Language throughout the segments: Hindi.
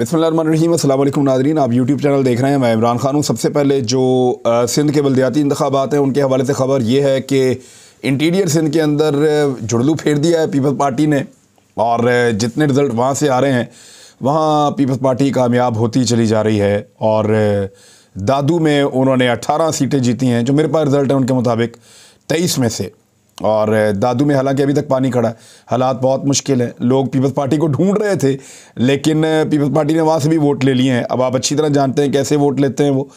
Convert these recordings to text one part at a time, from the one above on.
बसमीम अल्लाम नाजरीन आप यूट्यूब चैनल देख रहे हैं मैं इमरान खान हूँ सबसे पहले जो सिंध के बलदियाती इंतबात हैं उनके हवाले से ख़बर ये है कि इंटीरियर सिंध के अंदर जुड़लू फेर दिया है पीपल्स पार्टी ने और जितने रिज़ल्ट वहाँ से आ रहे हैं वहाँ पीपल्स पार्टी कामयाब होती चली जा रही है और दादू में उन्होंने अट्ठारह सीटें जीती हैं जो मेरे पास रिज़ल्ट हैं उनके मुताबिक तेईस में से और दादू में हालांकि अभी तक पानी खड़ा है हालात बहुत मुश्किल हैं लोग पीपल्स पार्टी को ढूंढ रहे थे लेकिन पीपल्स पार्टी ने वहाँ से भी वोट ले लिए हैं अब आप अच्छी तरह जानते हैं कैसे वोट लेते हैं वो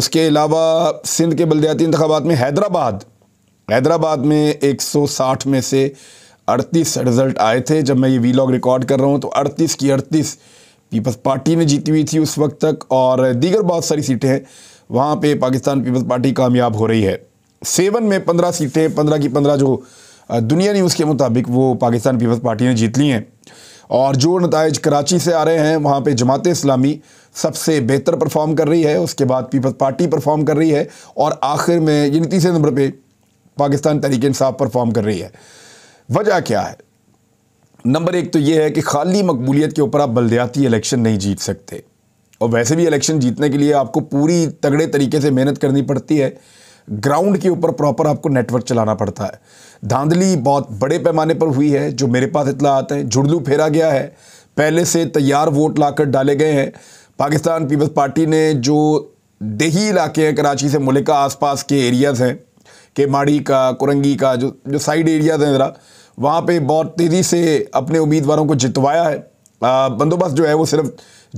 उसके अलावा सिंध के बलदयाती इंतबात में हैदराबाद हैदराबाद में 160 में से 38 रिज़ल्ट आए थे जब मैं ये वीलॉग रिकॉर्ड कर रहा हूँ तो 38 की 38 पीपल्स पार्टी ने जीती हुई थी उस वक्त तक और दीगर बहुत सारी सीटें हैं वहाँ पे पाकिस्तान पीपल्स पार्टी कामयाब हो रही है सेवन में पंद्रह सीटें पंद्रह की पंद्रह जो दुनिया न्यूज़ के मुताबिक वो पाकिस्तान पीपल्स पार्टी ने जीत ली हैं और जो नतज कराची से आ रहे हैं वहाँ पे जमात इस्लामी सबसे बेहतर परफॉर्म कर रही है उसके बाद पीपल्स पार्टी परफॉर्म कर रही है और आखिर में यानी तीसरे नंबर पर पाकिस्तान तहरीक इंसाफ परफॉर्म कर रही है वजह क्या है नंबर एक तो ये है कि खाली मकबूलियत के ऊपर आप बलदयाती इलेक्शन नहीं जीत सकते और वैसे भी इलेक्शन जीतने के लिए आपको पूरी तगड़े तरीके से मेहनत करनी पड़ती है ग्राउंड के ऊपर प्रॉपर आपको नेटवर्क चलाना पड़ता है धांधली बहुत बड़े पैमाने पर हुई है जो मेरे पास इतला आते हैं जुड़लू फेरा गया है पहले से तैयार वोट लाकर डाले गए हैं पाकिस्तान पीपल्स पार्टी ने जो देही इलाके हैं कराची से मुलिका आसपास के एरियाज़ हैं के माड़ी का कुरंगी का जो जो साइड एरियाज़ हैं ज़रा वहाँ पे बहुत तेज़ी से अपने उम्मीदवारों को जितवाया है बंदोबस्त जो है वो सिर्फ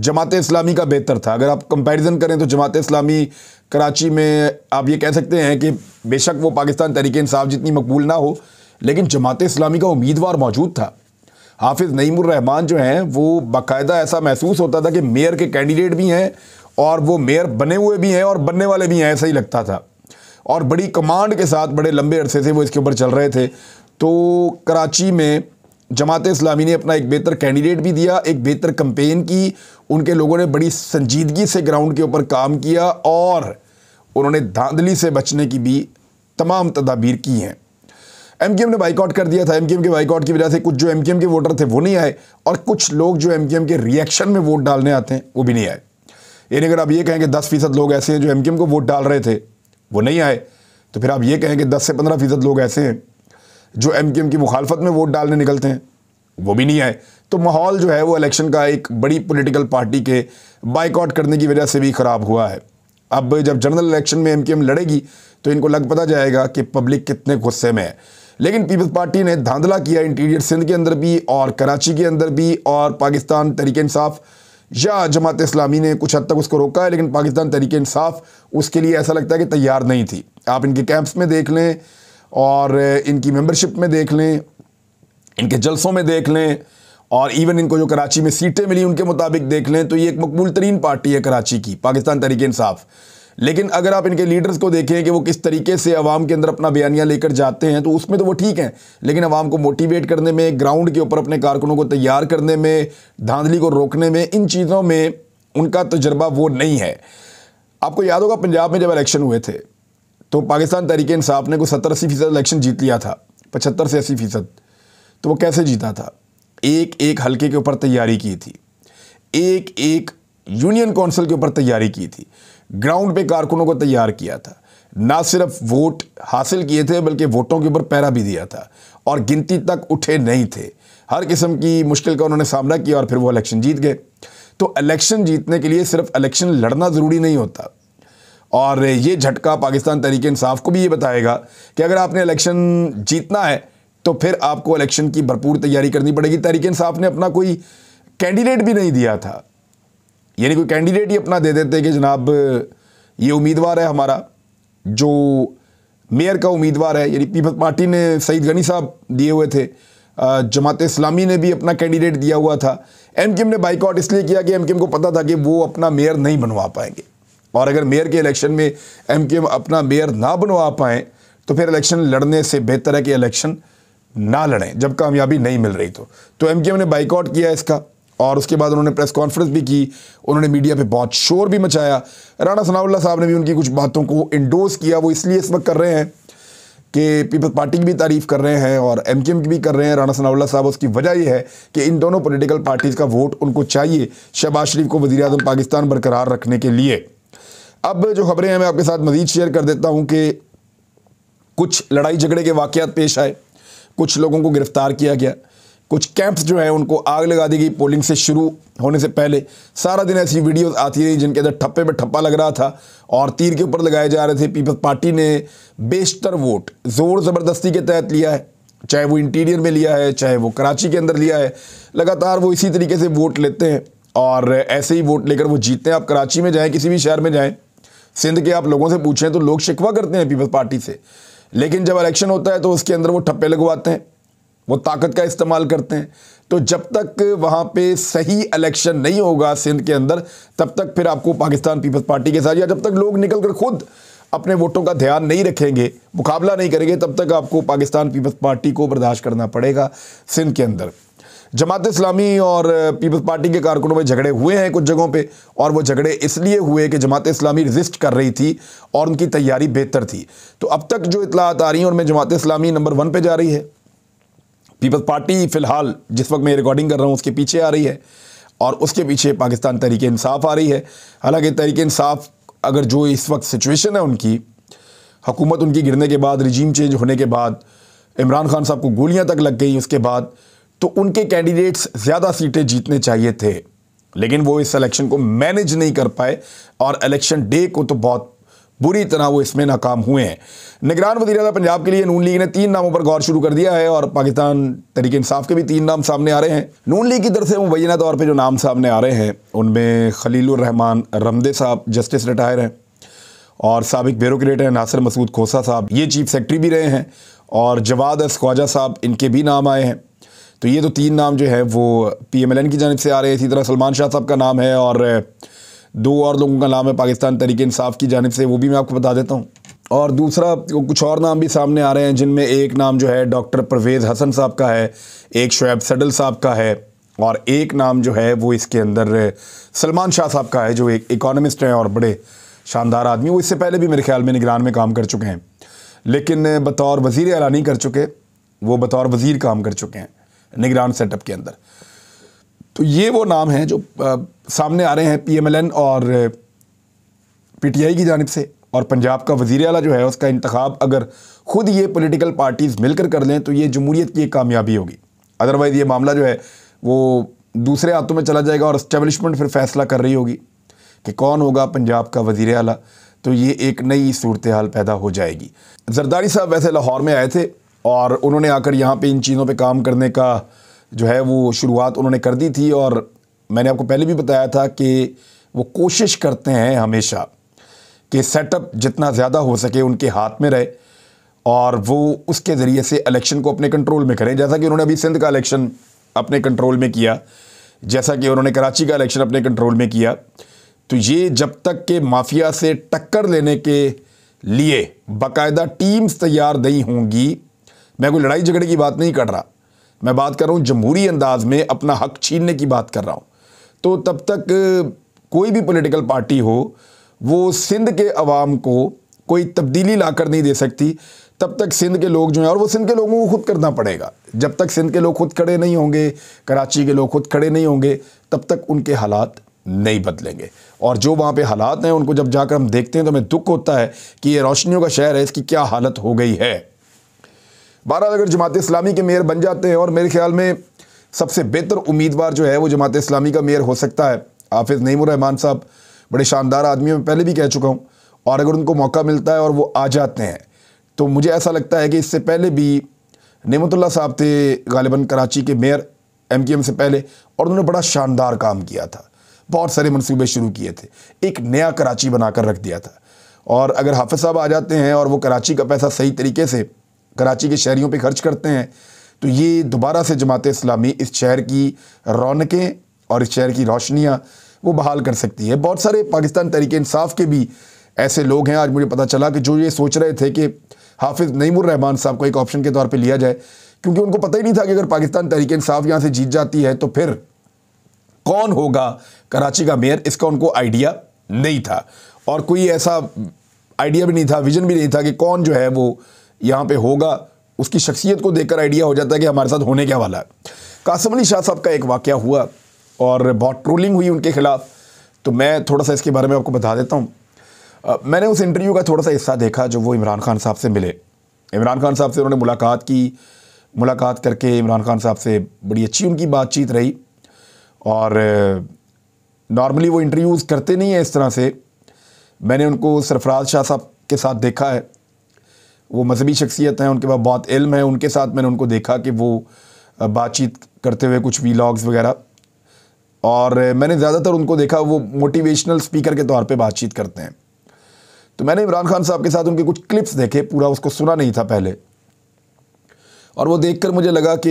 जमात इस्लामी का बेहतर था अगर आप कंपैरिजन करें तो जमात इस्लामी कराची में आप ये कह सकते हैं कि बेशक वो पाकिस्तान तरीके इंसाफ जितनी मकबूल ना हो लेकिन जमात इस्लामी का उम्मीदवार मौजूद था हाफिज़ नईमरहमान जो हैं वो बाकायदा ऐसा महसूस होता था कि मेयर के कैंडिडेट भी हैं और वो मेयर बने हुए भी हैं और बनने वाले भी हैं ऐसा ही लगता था और बड़ी कमांड के साथ बड़े लंबे अरसे से वो इसके ऊपर चल रहे थे तो कराची में जमात इस्लामी ने अपना एक बेहतर कैंडिडेट भी दिया एक बेहतर कंपेन की उनके लोगों ने बड़ी संजीदगी से ग्राउंड के ऊपर काम किया और उन्होंने धांधली से बचने की भी तमाम तदाबीर की हैं एम ने बाइकआउट कर दिया था एम के बाइकआउट की वजह से कुछ जो एम के वोटर थे वो नहीं आए और कुछ लोग जो एम के रिएक्शन में वोट डालने आते हैं वो भी नहीं आए यानी अगर आप ये कहें कि दस फीसद लोग ऐसे हैं जो एम को वोट डाल रहे थे वो नहीं आए तो फिर आप ये कहें कि दस से पंद्रह फीसद लोग ऐसे हैं जो एम की मुखालफत में वोट डालने निकलते हैं वो भी नहीं आए तो माहौल जो है वो इलेक्शन का एक बड़ी पॉलिटिकल पार्टी के बाइकआउट करने की वजह से भी ख़राब हुआ है अब जब जनरल इलेक्शन में एम के एम लड़ेगी तो इनको लग पता जाएगा कि पब्लिक कितने गुस्से में है लेकिन पीपल्स पार्टी ने धांधला किया इंटीरियर सिंध के अंदर भी और कराची के अंदर भी और पाकिस्तान तरीके इंसाफ या जमात इस्लामी ने कुछ हद तक उसको रोका है लेकिन पाकिस्तान तरीके इंसाफ उसके लिए ऐसा लगता है कि तैयार नहीं थी आप इनके कैंप्स में देख लें और इनकी मेंबरशिप में देख लें इनके जलसों में देख लें और इवन इनको जो कराची में सीटें मिली उनके मुताबिक देख लें तो ये एक मकबूल तरीन पार्टी है कराची की पाकिस्तान तरीके इंसाफ लेकिन अगर आप इनके लीडर्स को देखें कि वो किस तरीके से आवाम के अंदर अपना बयानियाँ लेकर जाते हैं तो उसमें तो वो ठीक हैं लेकिन आवाम को मोटिवेट करने में ग्राउंड के ऊपर अपने कारकुनों को तैयार करने में धांधली को रोकने में इन चीज़ों में उनका तजर्बा वो नहीं है आपको याद होगा पंजाब में जब इलेक्शन हुए थे तो पाकिस्तान तरीके इंसाफ ने को सत्तर अस्सी फ़ीसद इलेक्शन जीत लिया था पचहत्तर से अस्सी फ़ीसद तो वो कैसे जीता था एक एक हलके के ऊपर तैयारी की थी एक एक यूनियन काउंसिल के ऊपर तैयारी की थी ग्राउंड पे कारकुनों को तैयार किया था ना सिर्फ वोट हासिल किए थे बल्कि वोटों के ऊपर पैरा भी दिया था और गिनती तक उठे नहीं थे हर किस्म की मुश्किल का उन्होंने सामना किया और फिर वो इलेक्शन जीत गए तो इलेक्शन जीतने के लिए सिर्फ इलेक्शन लड़ना ज़रूरी नहीं होता और ये झटका पाकिस्तान तरीके इंसाफ को भी ये बताएगा कि अगर आपने इलेक्शन जीतना है तो फिर आपको इलेक्शन की भरपूर तैयारी करनी पड़ेगी तरीके इंसाफ ने अपना कोई कैंडिडेट भी नहीं दिया था यानी कोई कैंडिडेट ही अपना दे देते कि जनाब ये उम्मीदवार है हमारा जो मेयर का उम्मीदवार है यानी पीपल्स पार्टी ने सईद गनी साहब दिए हुए थे जमात इस्लामी ने भी अपना कैंडिडेट दिया हुआ था एम एमकेएम ने बाइकआउट इसलिए किया कि एम एमकेएम को पता था कि वो अपना मेयर नहीं बनवा पाएंगे और अगर मेयर के इलेक्शन में एम एमकेएम अपना मेयर ना बनवा पाएँ तो फिर इलेक्शन लड़ने से बेहतर है कि इलेक्शन ना लड़ें जब कामयाबी नहीं मिल रही तो तो एम ने बाइकआउट किया इसका और उसके बाद उन्होंने प्रेस कॉन्फ्रेंस भी की उन्होंने मीडिया पे बहुत शोर भी मचाया राणा सनाउल्ला साहब ने भी उनकी कुछ बातों को इंडोस किया वो इसलिए इस वक्त कर रहे हैं कि पीपल्स पार्टी की भी तारीफ़ कर रहे हैं और एम की भी कर रहे हैं राणा सनाउल्ला साहब उसकी वजह यह है कि इन दोनों पोलिटिकल पार्टीज़ का वोट उनको चाहिए शहबाज शरीफ को वजी अजम पाकिस्तान बरकरार रखने के लिए अब जो खबरें हैं मैं आपके साथ मजीद शेयर कर देता हूँ कि कुछ लड़ाई झगड़े के वाक़ पेश आए कुछ लोगों को गिरफ्तार किया गया कुछ कैंप्स जो हैं उनको आग लगा दी गई पोलिंग से शुरू होने से पहले सारा दिन ऐसी वीडियोस आती रही जिनके अंदर ठप्पे पे ठप्पा लग रहा था और तीर के ऊपर लगाए जा रहे थे पीपल्स पार्टी ने बेशतर वोट ज़ोर ज़बरदस्ती के तहत लिया है चाहे वो इंटीरियर में लिया है चाहे वो कराची के अंदर लिया है लगातार वो इसी तरीके से वोट लेते हैं और ऐसे ही वोट लेकर वो जीतते हैं आप कराची में जाएँ किसी भी शहर में जाएँ सिंध के आप लोगों से पूछें तो लोग शिकवा करते हैं पीपल्स पार्टी से लेकिन जब इलेक्शन होता है तो उसके अंदर वो ठप्पे लगवाते हैं वो ताकत का इस्तेमाल करते हैं तो जब तक वहाँ पे सही इलेक्शन नहीं होगा सिंध के अंदर तब तक फिर आपको पाकिस्तान पीपल्स पार्टी के साथ या जब तक लोग निकल कर खुद अपने वोटों का ध्यान नहीं रखेंगे मुकाबला नहीं करेंगे तब तक आपको पाकिस्तान पीपल्स पार्टी को बर्दाश्त करना पड़ेगा सिंध के अंदर जमात इस्लामी और पीपल्स पार्टी के कारकुनों में झगड़े हुए हैं कुछ जगहों पे और वो झगड़े इसलिए हुए कि जमात इस्लामी रजिस्ट कर रही थी और उनकी तैयारी बेहतर थी तो अब तक जो इतलात आ रही हैं उनमें जमात इस्लामी नंबर वन पर जा रही है पीपल्स पार्टी फ़िलहाल जिस वक्त मैं रिकॉर्डिंग कर रहा हूँ उसके पीछे आ रही है और उसके पीछे पाकिस्तान तहरीक इंसाफ आ रही है हालांकि तहरीक इंसाफ अगर जो इस वक्त सिचुएशन है उनकी हुकूमत उनकी गिरने के बाद रिजीम चेंज होने के बाद इमरान खान साहब को गोलियां तक लग गई उसके बाद तो उनके कैंडिडेट्स ज़्यादा सीटें जीतने चाहिए थे लेकिन वो इस इलेक्शन को मैनेज नहीं कर पाए और इलेक्शन डे को तो बहुत बुरी तरह वो इसमें नाकाम हुए हैं निगरान वजी पंजाब के लिए नून लीग ने तीन नामों पर गौर शुरू कर दिया है और पाकिस्तान तरीके इंसाफ के भी तीन नाम सामने आ रहे हैं नून लीग की तरफ से मुबैना तौर पर जो नाम सामने आ रहे हैं उनमें खलीलरहमान रमदे साहब जस्टिस रिटायर हैं और सबक ब्यूरोट हैं नासिर मसूद खोसा साहब ये चीफ सेक्रेटरी भी रहे हैं और जवाद ख्वाजा साहब इनके भी नाम आए हैं तो ये तो तीन नाम जो है वो पी एम एल एन की जानब से आ रहे हैं इसी तरह सलमान शाह साहब का नाम है और दो और लोगों का नाम है पाकिस्तान तरीके इंसाफ की जानब से वो भी मैं आपको बता देता हूँ और दूसरा कुछ और नाम भी सामने आ रहे हैं जिनमें एक नाम जो है डॉक्टर परवेज़ हसन साहब का है एक शुएब सडल साहब का है और एक नाम जो है वो इसके अंदर सलमान शाह साहब का है जो एक इकोनॉमिस्ट हैं और बड़े शानदार आदमी वो इससे पहले भी मेरे ख्याल में निगरान में काम कर चुके हैं लेकिन बतौर वज़ी अला नहीं कर चुके वो बतौर वज़ी काम कर चुके हैं निगरान सेटअप के अंदर तो ये वो नाम हैं जो आ, सामने आ रहे हैं पीएमएलएन और पीटीआई की जानब से और पंजाब का वज़ी अला जो है उसका इंतखब अगर ख़ुद ये पोलिटिकल पार्टीज़ मिलकर कर लें तो ये जमूरीत की एक कामयाबी होगी अदरवाइज़ ये मामला जो है वो दूसरे हाथों में चला जाएगा और इस्टेबलिशमेंट फिर फैसला कर रही होगी कि कौन होगा पंजाब का वज़ी अला तो ये एक नई सूरत हाल पैदा हो जाएगी जरदारी साहब वैसे लाहौर में आए थे और उन्होंने आकर यहाँ पे इन चीज़ों पे काम करने का जो है वो शुरुआत उन्होंने कर दी थी और मैंने आपको पहले भी बताया था कि वो कोशिश करते हैं हमेशा कि सेटअप जितना ज़्यादा हो सके उनके हाथ में रहे और वो उसके ज़रिए से इलेक्शन को अपने कंट्रोल में करें जैसा कि उन्होंने अभी सिंध का इलेक्शन अपने कंट्रोल में किया जैसा कि उन्होंने कराची का इलेक्शन अपने कंट्रोल में किया तो ये जब तक के माफिया से टक्कर लेने के लिए बाकायदा टीम्स तैयार नहीं होंगी मैं कोई लड़ाई झगड़े की बात नहीं कर रहा मैं बात कर रहा हूँ जमहूरी अंदाज में अपना हक छीनने की बात कर रहा हूँ तो तब तक कोई भी पॉलिटिकल पार्टी हो वो सिंध के अवाम को कोई तब्दीली लाकर नहीं दे सकती तब तक सिंध के लोग जो हैं और वो सिंध के लोगों को खुद करना पड़ेगा जब तक सिंध के लोग खुद खड़े नहीं होंगे कराची के लोग खुद खड़े नहीं होंगे तब तक उनके हालात नहीं बदलेंगे और जो वहाँ पे हालात हैं उनको जब जाकर हम देखते हैं तो हमें दुख होता है कि ये रोशनियों का शहर है इसकी क्या हालत हो गई है बारह अगर जमात इस्लामी के मेयर बन जाते हैं और मेरे ख्याल में सबसे बेहतर उम्मीदवार जो है वो जमात इस्लामी का मेयर हो सकता है हाफिज़ नईमान साहब बड़े शानदार आदमी मैं पहले भी कह चुका हूँ और अगर उनको मौका मिलता है और वो आ जाते हैं तो मुझे ऐसा लगता है कि इससे पहले भी नमतुल्ला साहब थे गालिबा कराची के मेयर एम के एम से पहले और उन्होंने बड़ा शानदार काम किया था बहुत सारे मनसूबे शुरू किए थे एक नया कराची बनाकर रख दिया था और अगर हाफिज़ साहब आ जाते हैं और वो कराची का पैसा सही तरीके से कराची के शहरीों पर खर्च करते हैं तो ये दोबारा से जमात इस्लामी इस शहर की रौनकें और इस शहर की रोशनियाँ वो बहाल कर सकती है बहुत सारे पाकिस्तान तहरीक इंसाफ के भी ऐसे लोग हैं आज मुझे पता चला कि जो ये सोच रहे थे कि हाफिज़ नईमर रहमान साहब को एक ऑप्शन के तौर पर लिया जाए क्योंकि उनको पता ही नहीं था कि अगर पाकिस्तान तहरीक इंसाफ यहाँ से जीत जाती है तो फिर कौन होगा कराची का मेयर इसका उनको आइडिया नहीं था और कोई ऐसा आइडिया भी नहीं था विजन भी नहीं था कि कौन जो है वो यहाँ पे होगा उसकी शख्सियत को देखकर आइडिया हो जाता है कि हमारे साथ होने क्या वाला है कासम अली शाह साहब का एक वाक़ हुआ और बहुत ट्रोलिंग हुई उनके ख़िलाफ़ तो मैं थोड़ा सा इसके बारे में आपको बता देता हूँ मैंने उस इंटरव्यू का थोड़ा सा हिस्सा देखा जो वो इमरान खान साहब से मिले इमरान खान साहब से उन्होंने मुलाकात की मुलाकात करके इमरान खान साहब से बड़ी अच्छी उनकी बातचीत रही और नॉर्मली वो इंटरव्यूज़ करते नहीं हैं इस तरह से मैंने उनको सरफराज शाह साहब के साथ देखा है वो मजहबी शख्सियत हैं उनके पास बहुत इल्म है उनके साथ मैंने उनको देखा कि वो बातचीत करते हुए कुछ वीलाग्स वगैरह और मैंने ज़्यादातर उनको देखा वो मोटिवेशनल स्पीकर के तौर पे बातचीत करते हैं तो मैंने इमरान खान साहब के साथ उनके कुछ क्लिप्स देखे पूरा उसको सुना नहीं था पहले और वो देखकर मुझे लगा कि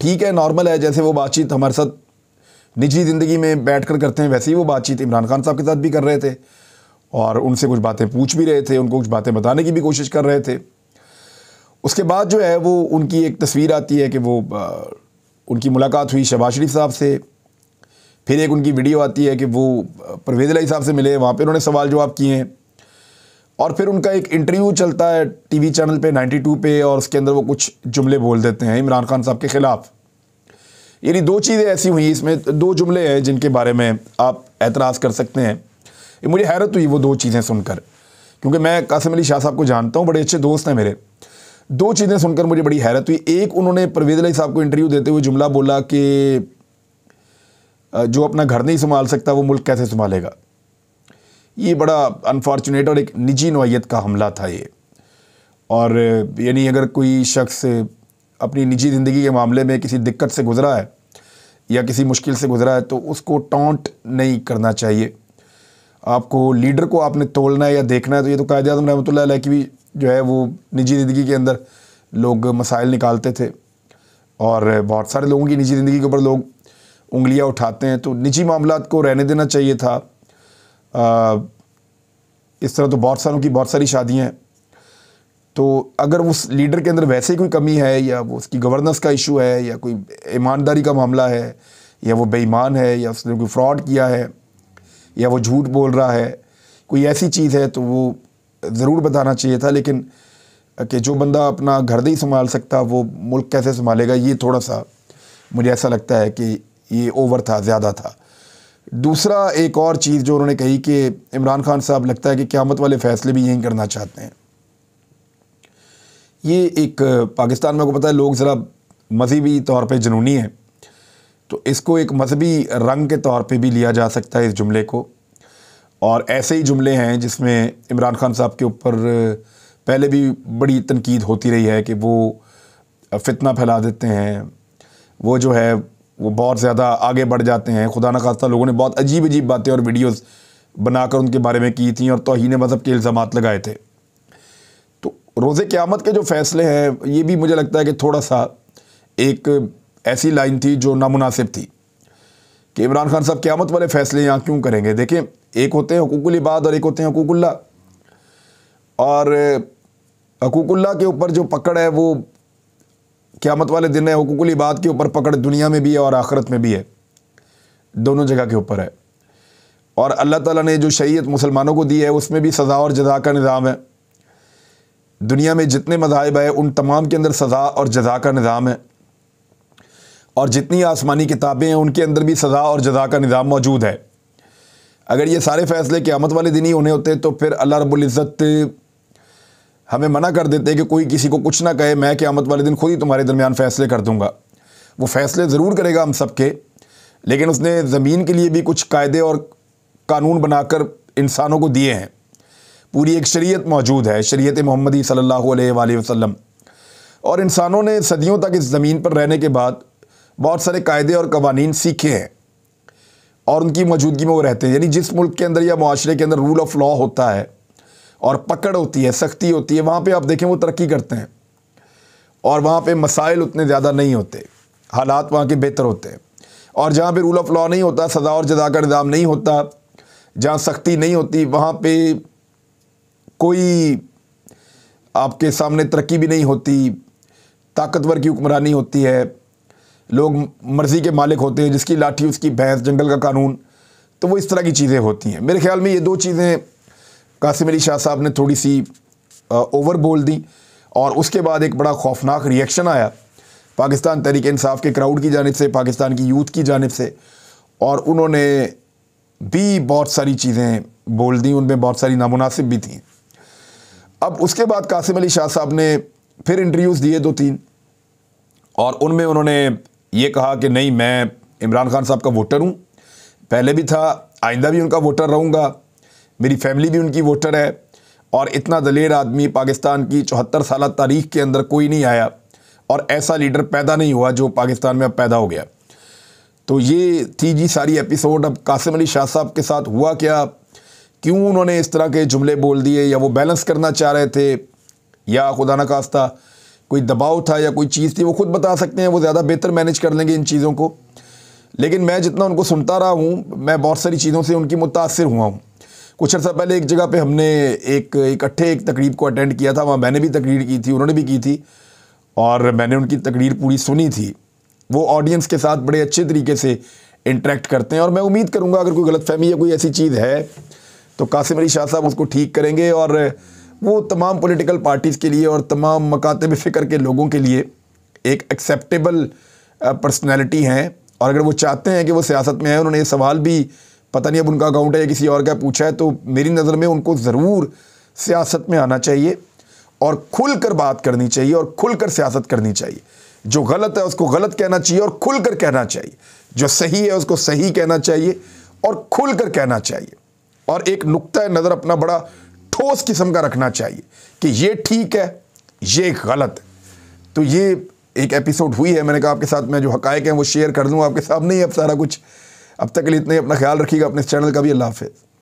ठीक है नॉर्मल है जैसे वो बातचीत हमारे साथ निजी ज़िंदगी में बैठ कर करते हैं वैसे ही वो बातचीत इमरान खान साहब के साथ भी कर रहे थे और उनसे कुछ बातें पूछ भी रहे थे उनको कुछ बातें बताने की भी कोशिश कर रहे थे उसके बाद जो है वो उनकी एक तस्वीर आती है कि वो आ, उनकी मुलाकात हुई शहबाज शरीफ साहब से फिर एक उनकी वीडियो आती है कि वो परवेज लाई साहब से मिले वहाँ पर उन्होंने सवाल जवाब किए हैं और फिर उनका एक इंटरव्यू चलता है टीवी चैनल पे 92 पे और उसके अंदर वो कुछ जुमले बोल देते हैं इमरान खान साहब के ख़िलाफ़ यानी दो चीज़ें ऐसी हुई इसमें दो जुमले हैं जिनके बारे में आप एतराज़ कर सकते हैं ये मुझे हैरत हुई वो दो चीज़ें सुनकर क्योंकि मैं कासिम अली शाह साहब को जानता हूँ बड़े अच्छे दोस्त हैं मेरे दो चीज़ें सुनकर मुझे बड़ी हैरत हुई एक उन्होंने परवेज अली साहब को इंटरव्यू देते हुए जुमला बोला कि जो अपना घर नहीं संभाल सकता वो मुल्क कैसे संभालेगा ये बड़ा अनफॉर्चुनेट और एक निजी नोयत का हमला था ये और यानी अगर कोई शख्स अपनी निजी ज़िंदगी के मामले में किसी दिक्कत से गुज़रा है या किसी मुश्किल से गुज़रा है तो उसको टॉन्ट नहीं करना चाहिए आपको लीडर को आपने तोड़ना है या देखना है तो ये तो कायद अजम रहमत की भी जो है वो निजी ज़िंदगी के अंदर लोग मसाइल निकालते थे और बहुत सारे लोगों की निजी ज़िंदगी के ऊपर लोग उंगलियां उठाते हैं तो निजी मामला को रहने देना चाहिए था आ, इस तरह तो बहुत सारों की बहुत सारी शादियाँ हैं तो अगर उस लीडर के अंदर वैसे ही कोई कमी है या वो उसकी गवर्नेंस का इशू है या कोई ईमानदारी का मामला है या वो बेईमान है या उसने कोई फ्रॉड किया है या वो झूठ बोल रहा है कोई ऐसी चीज़ है तो वो ज़रूर बताना चाहिए था लेकिन कि जो बंदा अपना घर नहीं संभाल सकता वो मुल्क कैसे संभालेगा ये थोड़ा सा मुझे ऐसा लगता है कि ये ओवर था ज़्यादा था दूसरा एक और चीज़ जो उन्होंने कही कि इमरान खान साहब लगता है कि क्यामत वाले फ़ैसले भी यहीं करना चाहते हैं ये एक पाकिस्तान में को पता है लोग ज़रा मजहबी तौर पर जनूनी हैं तो इसको एक मजहबी रंग के तौर पे भी लिया जा सकता है इस जुमले को और ऐसे ही जुमले हैं जिसमें इमरान खान साहब के ऊपर पहले भी बड़ी तनकीद होती रही है कि वो फितना फैला देते हैं वो जो है वो बहुत ज़्यादा आगे बढ़ जाते हैं खुदा न खास्ता लोगों ने बहुत अजीब अजीब बातें और वीडियोस बनाकर उनके बारे में की थी और तोहन मज़हब के इल्ज़ाम लगाए थे तो रोज़ क़्यामत के जो फ़ैसले हैं ये भी मुझे लगता है कि थोड़ा सा एक ऐसी लाइन थी जो नामनासिब थी कि इमरान खान साहब क्यामत वाले फैसले यहाँ क्यों करेंगे देखें एक होते हैं हकूकुल इबाद और एक होते हैं हकूकुल्ला और हकूकुल्ला के ऊपर जो पकड़ है वो क्यामत वाले दिन है हकूकुल इबाद के ऊपर पकड़ दुनिया में भी है और आख़रत में भी है दोनों जगह के ऊपर है और अल्लाह ताला ने जो शरीयत मुसलमानों को दी है उसमें भी सज़ा और जजा का निज़ाम है दुनिया में जितने मजाहब है उन तमाम के अंदर सज़ा और जजा का निज़ाम है और जितनी आसमानी किताबें हैं उनके अंदर भी सज़ा और जजा का निज़ाम मौजूद है अगर ये सारे फ़ैसले क़्यामत वाले दिन ही होने होते तो फिर अल्लाह रबुल्ज़त हमें मना कर देते कि कोई किसी को कुछ ना कहे मैं क़्यामत वाले दिन खुद ही तुम्हारे दरमियान फ़ैसले कर दूँगा वो फ़ैसले ज़रूर करेगा हम सब के लेकिन उसने ज़मीन के लिए भी कुछ कायदे और कानून बनाकर इंसानों को दिए हैं पूरी एक शरीयत मौजूद है शरीयत मोहम्मदी सल्लल्लाहु अलैहि वसल्लम और इंसानों ने सदियों तक इस ज़मीन पर रहने के बाद बहुत सारे कायदे और कवानीन सीखे हैं और उनकी मौजूदगी में वो रहते हैं यानी जिस मुल्क के अंदर या माशरे के अंदर रूल ऑफ लॉ होता है और पकड़ होती है सख्ती होती है वहाँ पर आप देखें वो तरक्की करते हैं और वहाँ पर मसाइल उतने ज़्यादा नहीं होते हालात वहाँ के बेहतर होते हैं और जहाँ पर रूल ऑफ लॉ नहीं होता सज़ा और जदा का निज़ाम नहीं होता जहाँ सख्ती नहीं होती वहाँ पर कोई आपके सामने तरक्की भी नहीं होती ताकतवर की हुक्मरानी होती है लोग मर्ज़ी के मालिक होते हैं जिसकी लाठी उसकी भैंस जंगल का कानून तो वो इस तरह की चीज़ें होती हैं मेरे ख्याल में ये दो चीज़ें कासिम अली शाह साहब ने थोड़ी सी ओवर बोल दी और उसके बाद एक बड़ा खौफनाक रिएक्शन आया पाकिस्तान तहरीक इंसाफ के क्राउड की जानब से पाकिस्तान की यूथ की जानब से और उन्होंने भी बहुत सारी चीज़ें बोल दी उनमें बहुत सारी नामुनासिब भी थी अब उसके बाद कासिम अली शाह साहब ने फिर इंटरव्यूज़ दिए दो तीन और उनमें उन्होंने ये कहा कि नहीं मैं इमरान खान साहब का वोटर हूँ पहले भी था आइंदा भी उनका वोटर रहूँगा मेरी फैमिली भी उनकी वोटर है और इतना दलेर आदमी पाकिस्तान की चौहत्तर साल तारीख के अंदर कोई नहीं आया और ऐसा लीडर पैदा नहीं हुआ जो पाकिस्तान में अब पैदा हो गया तो ये थी जी सारी एपिसोड अब कासिम अली शाह साहब के साथ हुआ क्या क्यों उन्होंने इस तरह के जुमले बोल दिए या वो बैलेंस करना चाह रहे थे या खुदा न खास्ता कोई दबाव था या कोई चीज़ थी वो खुद बता सकते हैं वो ज़्यादा बेहतर मैनेज कर लेंगे इन चीज़ों को लेकिन मैं जितना उनको सुनता रहा हूँ मैं बहुत सारी चीज़ों से उनकी मुतासर हुआ हूँ कुछ अर्सा पहले एक जगह पे हमने एक इकट्ठे एक, एक तकरीब को अटेंड किया था वहाँ मैंने भी तकरीर की थी उन्होंने भी की थी और मैंने उनकी तकरीर पूरी सुनी थी वो ऑडियंस के साथ बड़े अच्छे तरीके से इंटरेक्ट करते हैं और मैं उम्मीद करूँगा अगर कोई गलतफहमी या कोई ऐसी चीज़ है तो कासिम अली शाह साहब उसको ठीक करेंगे और वो तमाम पॉलिटिकल पार्टीज़ के लिए और तमाम मकातब फ़िक्र के लोगों के लिए एक एक्सेप्टेबल पर्सनैलिटी हैं और अगर वो चाहते हैं कि वो सियासत में हैं उन्होंने ये सवाल भी पता नहीं अब उनका अकाउंट है या किसी और का पूछा है तो मेरी नज़र में उनको ज़रूर सियासत में आना चाहिए और खुल कर बात करनी चाहिए और खुल कर सियासत करनी चाहिए जो गलत है उसको गलत कहना चाहिए और खुल कर कहना चाहिए जो सही है उसको सही कहना चाहिए और खुल कर कहना चाहिए और एक नुकतः नज़र अपना बड़ा ठोस किस्म का रखना चाहिए कि ये ठीक है ये गलत है तो ये एक एपिसोड हुई है मैंने कहा आपके साथ मैं जो हकायक हैं वो शेयर कर दूँ आपके सामने ही अब सारा कुछ अब तक के लिए इतने अपना ख्याल रखिएगा अपने चैनल का भी अल्लाह हाफिज़